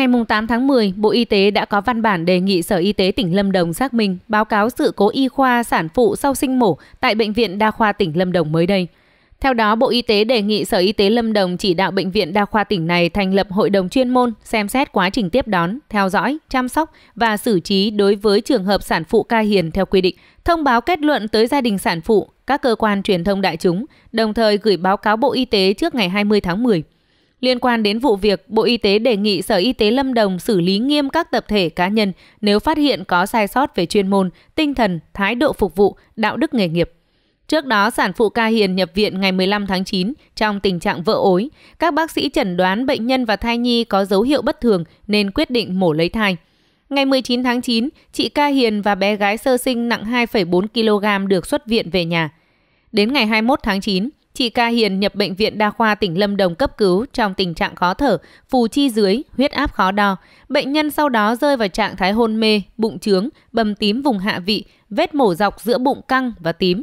Ngày 8 tháng 10, Bộ Y tế đã có văn bản đề nghị Sở Y tế tỉnh Lâm Đồng xác minh báo cáo sự cố y khoa sản phụ sau sinh mổ tại Bệnh viện Đa khoa tỉnh Lâm Đồng mới đây. Theo đó, Bộ Y tế đề nghị Sở Y tế Lâm Đồng chỉ đạo Bệnh viện Đa khoa tỉnh này thành lập hội đồng chuyên môn xem xét quá trình tiếp đón, theo dõi, chăm sóc và xử trí đối với trường hợp sản phụ ca hiền theo quy định, thông báo kết luận tới gia đình sản phụ, các cơ quan truyền thông đại chúng, đồng thời gửi báo cáo Bộ Y tế trước ngày 20 tháng 10. Liên quan đến vụ việc, Bộ Y tế đề nghị Sở Y tế Lâm Đồng xử lý nghiêm các tập thể cá nhân nếu phát hiện có sai sót về chuyên môn, tinh thần, thái độ phục vụ, đạo đức nghề nghiệp. Trước đó, sản phụ Ca Hiền nhập viện ngày 15 tháng 9 trong tình trạng vỡ ối. Các bác sĩ chẩn đoán bệnh nhân và thai nhi có dấu hiệu bất thường nên quyết định mổ lấy thai. Ngày 19 tháng 9, chị Ca Hiền và bé gái sơ sinh nặng 2,4 kg được xuất viện về nhà. Đến ngày 21 tháng 9, Chị Ca Hiền nhập bệnh viện đa khoa tỉnh Lâm Đồng cấp cứu trong tình trạng khó thở, phù chi dưới, huyết áp khó đo. Bệnh nhân sau đó rơi vào trạng thái hôn mê, bụng trướng, bầm tím vùng hạ vị, vết mổ dọc giữa bụng căng và tím.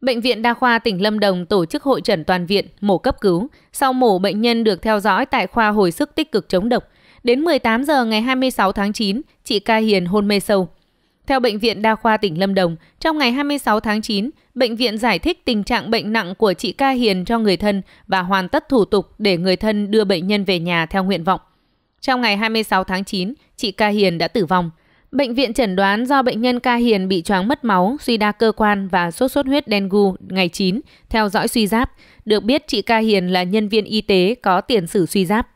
Bệnh viện Đa khoa tỉnh Lâm Đồng tổ chức hội trần toàn viện, mổ cấp cứu. Sau mổ, bệnh nhân được theo dõi tại khoa hồi sức tích cực chống độc. Đến 18 giờ ngày 26 tháng 9, chị Ca Hiền hôn mê sâu. Theo Bệnh viện Đa khoa tỉnh Lâm Đồng, trong ngày 26 tháng 9, bệnh viện giải thích tình trạng bệnh nặng của chị Ca Hiền cho người thân và hoàn tất thủ tục để người thân đưa bệnh nhân về nhà theo nguyện vọng. Trong ngày 26 tháng 9, chị Ca Hiền đã tử vong. Bệnh viện chẩn đoán do bệnh nhân Ca Hiền bị choáng mất máu, suy đa cơ quan và sốt xuất huyết dengue ngày 9, theo dõi suy giáp. Được biết chị Ca Hiền là nhân viên y tế có tiền sử suy giáp.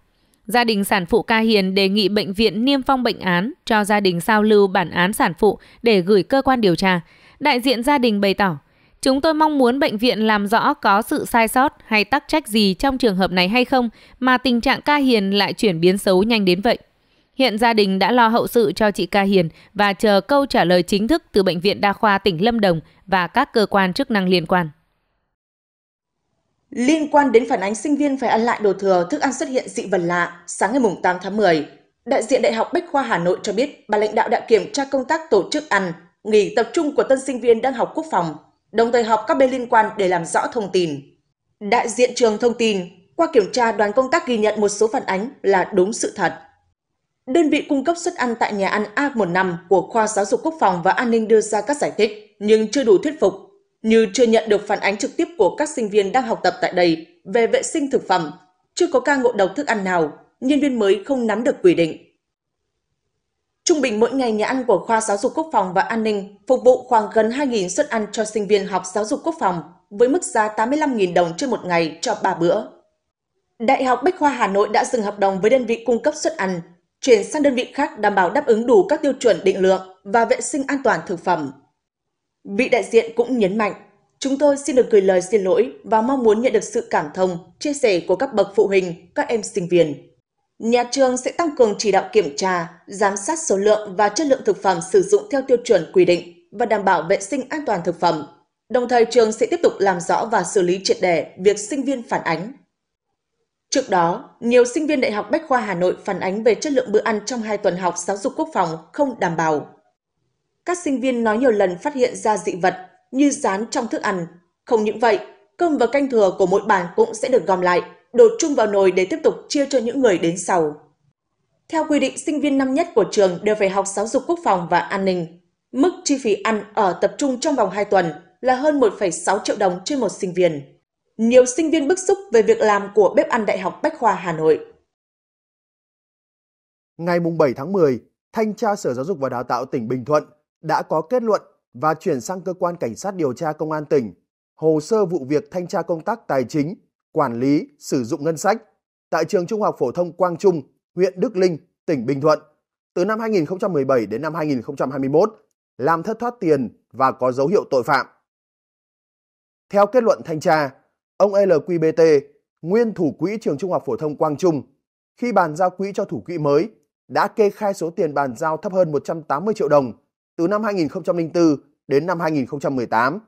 Gia đình sản phụ Ca Hiền đề nghị bệnh viện niêm phong bệnh án cho gia đình sao lưu bản án sản phụ để gửi cơ quan điều tra. Đại diện gia đình bày tỏ, Chúng tôi mong muốn bệnh viện làm rõ có sự sai sót hay tắc trách gì trong trường hợp này hay không mà tình trạng ca Hiền lại chuyển biến xấu nhanh đến vậy. Hiện gia đình đã lo hậu sự cho chị ca Hiền và chờ câu trả lời chính thức từ Bệnh viện Đa khoa tỉnh Lâm Đồng và các cơ quan chức năng liên quan. Liên quan đến phản ánh sinh viên phải ăn lại đồ thừa, thức ăn xuất hiện dị vật lạ, sáng ngày 8 tháng 10, đại diện Đại học Bách khoa Hà Nội cho biết bà lãnh đạo đã kiểm tra công tác tổ chức ăn, nghỉ tập trung của tân sinh viên đang học quốc phòng, đồng thời họp các bên liên quan để làm rõ thông tin. Đại diện trường thông tin, qua kiểm tra đoàn công tác ghi nhận một số phản ánh là đúng sự thật. Đơn vị cung cấp suất ăn tại nhà ăn A15 của Khoa Giáo dục Quốc phòng và An ninh đưa ra các giải thích nhưng chưa đủ thuyết phục như chưa nhận được phản ánh trực tiếp của các sinh viên đang học tập tại đây về vệ sinh thực phẩm, chưa có ca ngộ độc thức ăn nào, nhân viên mới không nắm được quy định. Trung bình mỗi ngày nhà ăn của khoa giáo dục quốc phòng và an ninh phục vụ khoảng gần 2.000 suất ăn cho sinh viên học giáo dục quốc phòng với mức giá 85.000 đồng trên một ngày cho 3 bữa. Đại học Bách khoa Hà Nội đã dừng hợp đồng với đơn vị cung cấp suất ăn, chuyển sang đơn vị khác đảm bảo đáp ứng đủ các tiêu chuẩn định lượng và vệ sinh an toàn thực phẩm. Vị đại diện cũng nhấn mạnh, chúng tôi xin được gửi lời xin lỗi và mong muốn nhận được sự cảm thông, chia sẻ của các bậc phụ huynh, các em sinh viên. Nhà trường sẽ tăng cường chỉ đạo kiểm tra, giám sát số lượng và chất lượng thực phẩm sử dụng theo tiêu chuẩn quy định và đảm bảo vệ sinh an toàn thực phẩm. Đồng thời trường sẽ tiếp tục làm rõ và xử lý triệt đề việc sinh viên phản ánh. Trước đó, nhiều sinh viên Đại học Bách khoa Hà Nội phản ánh về chất lượng bữa ăn trong hai tuần học giáo dục quốc phòng không đảm bảo. Các sinh viên nói nhiều lần phát hiện ra dị vật như dán trong thức ăn. Không những vậy, cơm và canh thừa của mỗi bàn cũng sẽ được gom lại, đổ chung vào nồi để tiếp tục chia cho những người đến sau. Theo quy định, sinh viên năm nhất của trường đều phải học giáo dục quốc phòng và an ninh. Mức chi phí ăn ở tập trung trong vòng 2 tuần là hơn 1,6 triệu đồng trên một sinh viên. Nhiều sinh viên bức xúc về việc làm của bếp ăn Đại học Bách khoa Hà Nội. Ngày 7 tháng 10, Thanh tra Sở Giáo dục và Đào tạo tỉnh Bình Thuận đã có kết luận và chuyển sang cơ quan cảnh sát điều tra công an tỉnh hồ sơ vụ việc thanh tra công tác tài chính, quản lý, sử dụng ngân sách tại trường Trung học phổ thông Quang Trung, huyện Đức Linh, tỉnh Bình Thuận từ năm 2017 đến năm 2021 làm thất thoát tiền và có dấu hiệu tội phạm. Theo kết luận thanh tra, ông LQBT, nguyên thủ quỹ trường Trung học phổ thông Quang Trung, khi bàn giao quỹ cho thủ quỹ mới, đã kê khai số tiền bàn giao thấp hơn 180 triệu đồng từ năm 2004 đến năm 2018.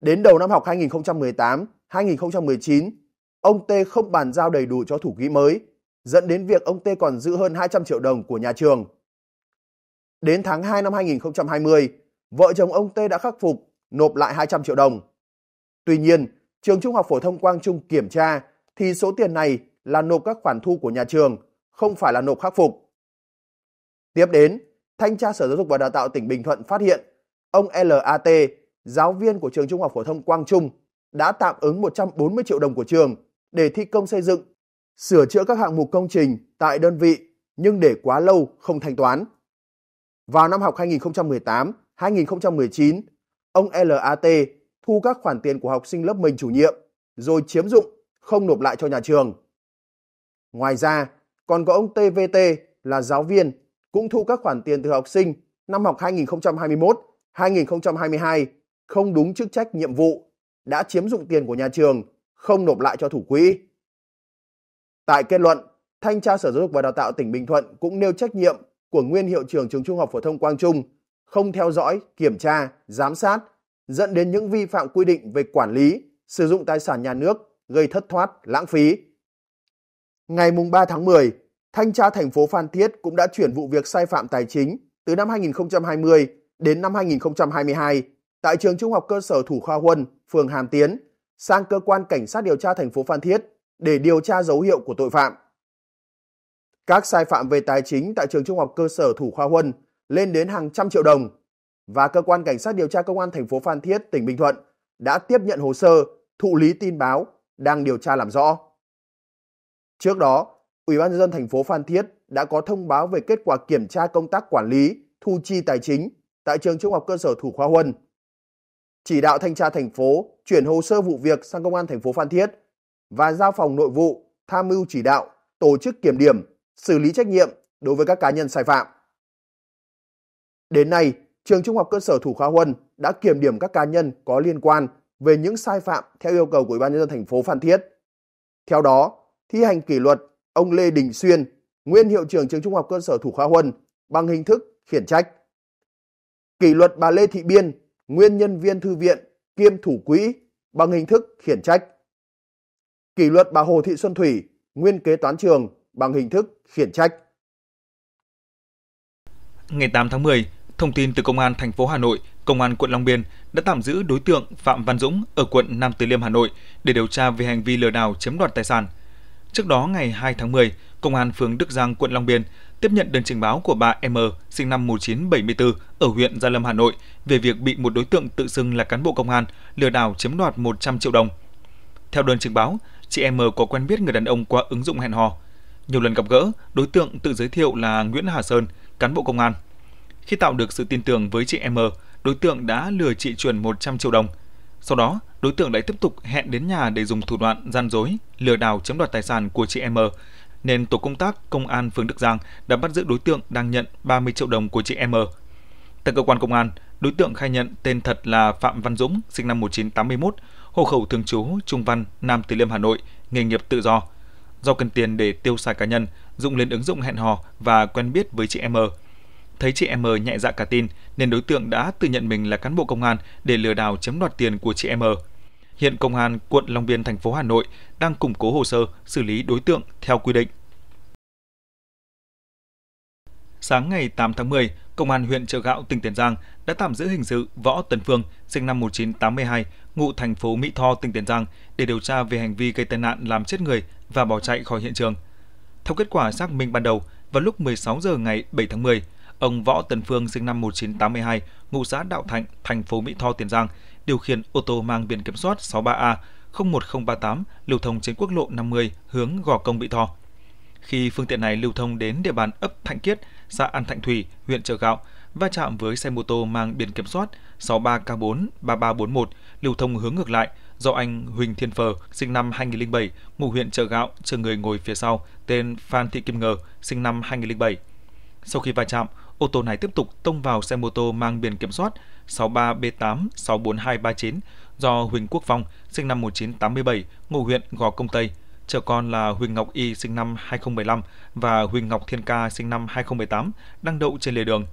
Đến đầu năm học 2018-2019, ông T không bàn giao đầy đủ cho thủ quỹ mới, dẫn đến việc ông T còn giữ hơn 200 triệu đồng của nhà trường. Đến tháng 2 năm 2020, vợ chồng ông T đã khắc phục, nộp lại 200 triệu đồng. Tuy nhiên, trường Trung học phổ thông Quang Trung kiểm tra thì số tiền này là nộp các khoản thu của nhà trường, không phải là nộp khắc phục. Tiếp đến, Thanh tra Sở Giáo dục và Đào tạo tỉnh Bình Thuận phát hiện ông LAT, giáo viên của trường Trung học phổ thông Quang Trung đã tạm ứng 140 triệu đồng của trường để thi công xây dựng, sửa chữa các hạng mục công trình tại đơn vị nhưng để quá lâu không thanh toán. Vào năm học 2018-2019, ông LAT thu các khoản tiền của học sinh lớp mình chủ nhiệm rồi chiếm dụng không nộp lại cho nhà trường. Ngoài ra, còn có ông TVT là giáo viên cũng thu các khoản tiền từ học sinh năm học 2021-2022 không đúng chức trách nhiệm vụ đã chiếm dụng tiền của nhà trường, không nộp lại cho thủ quỹ. Tại kết luận, Thanh tra Sở Giáo dục và Đào tạo tỉnh Bình Thuận cũng nêu trách nhiệm của nguyên hiệu trưởng trường Trung học phổ thông Quang Trung không theo dõi, kiểm tra, giám sát dẫn đến những vi phạm quy định về quản lý, sử dụng tài sản nhà nước gây thất thoát, lãng phí. Ngày 3 tháng 10, Thanh tra thành phố Phan Thiết cũng đã chuyển vụ việc sai phạm tài chính từ năm 2020 đến năm 2022 tại trường Trung học cơ sở Thủ Khoa Huân, phường Hàm Tiến sang cơ quan cảnh sát điều tra thành phố Phan Thiết để điều tra dấu hiệu của tội phạm. Các sai phạm về tài chính tại trường Trung học cơ sở Thủ Khoa Huân lên đến hàng trăm triệu đồng và cơ quan cảnh sát điều tra công an thành phố Phan Thiết, tỉnh Bình Thuận đã tiếp nhận hồ sơ, thụ lý tin báo đang điều tra làm rõ. Trước đó, Ủy ban nhân dân thành phố Phan Thiết đã có thông báo về kết quả kiểm tra công tác quản lý, thu chi tài chính tại trường Trung học cơ sở Thủ Khoa Huân. Chỉ đạo thanh tra thành phố chuyển hồ sơ vụ việc sang công an thành phố Phan Thiết và giao phòng nội vụ tham mưu chỉ đạo tổ chức kiểm điểm, xử lý trách nhiệm đối với các cá nhân sai phạm. Đến nay, trường Trung học cơ sở Thủ Khoa Huân đã kiểm điểm các cá nhân có liên quan về những sai phạm theo yêu cầu của Ủy ban nhân dân thành phố Phan Thiết. Theo đó, thi hành kỷ luật ông Lê Đình Xuyên, nguyên hiệu trưởng trường Trung học cơ sở Thủ Khoa Huân bằng hình thức khiển trách. Kỷ luật bà Lê Thị Biên, nguyên nhân viên thư viện kiêm thủ quỹ bằng hình thức khiển trách. Kỷ luật bà Hồ Thị Xuân Thủy, nguyên kế toán trường bằng hình thức khiển trách. Ngày 8 tháng 10, thông tin từ Công an thành phố Hà Nội, Công an quận Long Biên đã tạm giữ đối tượng Phạm Văn Dũng ở quận Nam Từ Liêm, Hà Nội để điều tra về hành vi lừa đảo chiếm đoạt tài sản – Trước đó ngày 2 tháng 10, Công an phường Đức Giang, quận Long Biên tiếp nhận đơn trình báo của bà M, sinh năm 1974, ở huyện Gia Lâm, Hà Nội, về việc bị một đối tượng tự xưng là cán bộ công an lừa đảo chiếm đoạt 100 triệu đồng. Theo đơn trình báo, chị M có quen biết người đàn ông qua ứng dụng hẹn hò. Nhiều lần gặp gỡ, đối tượng tự giới thiệu là Nguyễn Hà Sơn, cán bộ công an. Khi tạo được sự tin tưởng với chị M, đối tượng đã lừa chị chuyển 100 triệu đồng. Sau đó, đối tượng lại tiếp tục hẹn đến nhà để dùng thủ đoạn gian dối, lừa đảo chiếm đoạt tài sản của chị M. Nên tổ công tác công an phường Đức Giang đã bắt giữ đối tượng đang nhận 30 triệu đồng của chị M. Tại cơ quan công an, đối tượng khai nhận tên thật là Phạm Văn Dũng, sinh năm 1981, hộ khẩu thường trú Trung Văn, Nam Từ Liêm, Hà Nội, nghề nghiệp tự do. Do cần tiền để tiêu xài cá nhân, Dũng lên ứng dụng hẹn hò và quen biết với chị M. Thấy chị M nhẹ dạ cả tin nên đối tượng đã tự nhận mình là cán bộ công an để lừa đảo chiếm đoạt tiền của chị M. Hiện Công an quận Long Biên, thành phố Hà Nội đang củng cố hồ sơ xử lý đối tượng theo quy định. Sáng ngày 8 tháng 10, Công an huyện Chợ Gạo, tỉnh Tiền Giang đã tạm giữ hình sự Võ Tấn Phương, sinh năm 1982, ngụ thành phố Mỹ Tho, tỉnh Tiền Giang, để điều tra về hành vi gây tai nạn làm chết người và bỏ chạy khỏi hiện trường. Theo kết quả xác minh ban đầu, vào lúc 16 giờ ngày 7 tháng 10, Ông Võ Tấn Phương sinh năm 1982, ngụ xã Đạo Thạnh, thành phố Mỹ Tho, Tiền Giang, điều khiển ô tô mang biển kiểm soát 63A 01038 lưu thông trên quốc lộ 50 hướng Gò Công Mỹ Tho. Khi phương tiện này lưu thông đến địa bàn ấp Thạnh Kiết, xã An Thạnh Thủy, huyện Chợ Gạo, va chạm với xe mô tô mang biển kiểm soát 63K4-3341 lưu thông hướng ngược lại do anh Huỳnh Thiên Phờ, sinh năm 2007, ngụ huyện Chợ Gạo, chờ người ngồi phía sau, tên Phan Thị Kim Ngờ, sinh năm 2007. Sau khi va chạm, ô tô này tiếp tục tông vào xe mô tô mang biển kiểm soát 63B8-64239 do Huỳnh Quốc Phong, sinh năm 1987, ngụ huyện Gò Công Tây, chở con là Huỳnh Ngọc Y sinh năm 2015 và Huỳnh Ngọc Thiên Ca sinh năm 2018 đang đậu trên lề đường.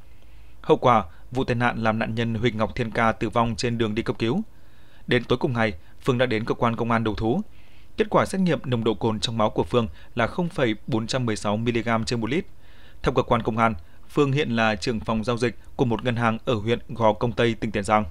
Hậu quả, vụ tai nạn làm nạn nhân Huỳnh Ngọc Thiên Ca tử vong trên đường đi cấp cứu. Đến tối cùng ngày, Phương đã đến cơ quan công an đầu thú. Kết quả xét nghiệm nồng độ cồn trong máu của Phương là 0,416 mg trên 1 lít. Theo cơ quan công an, Phương hiện là trưởng phòng giao dịch của một ngân hàng ở huyện Gò Công Tây, tỉnh Tiền Giang.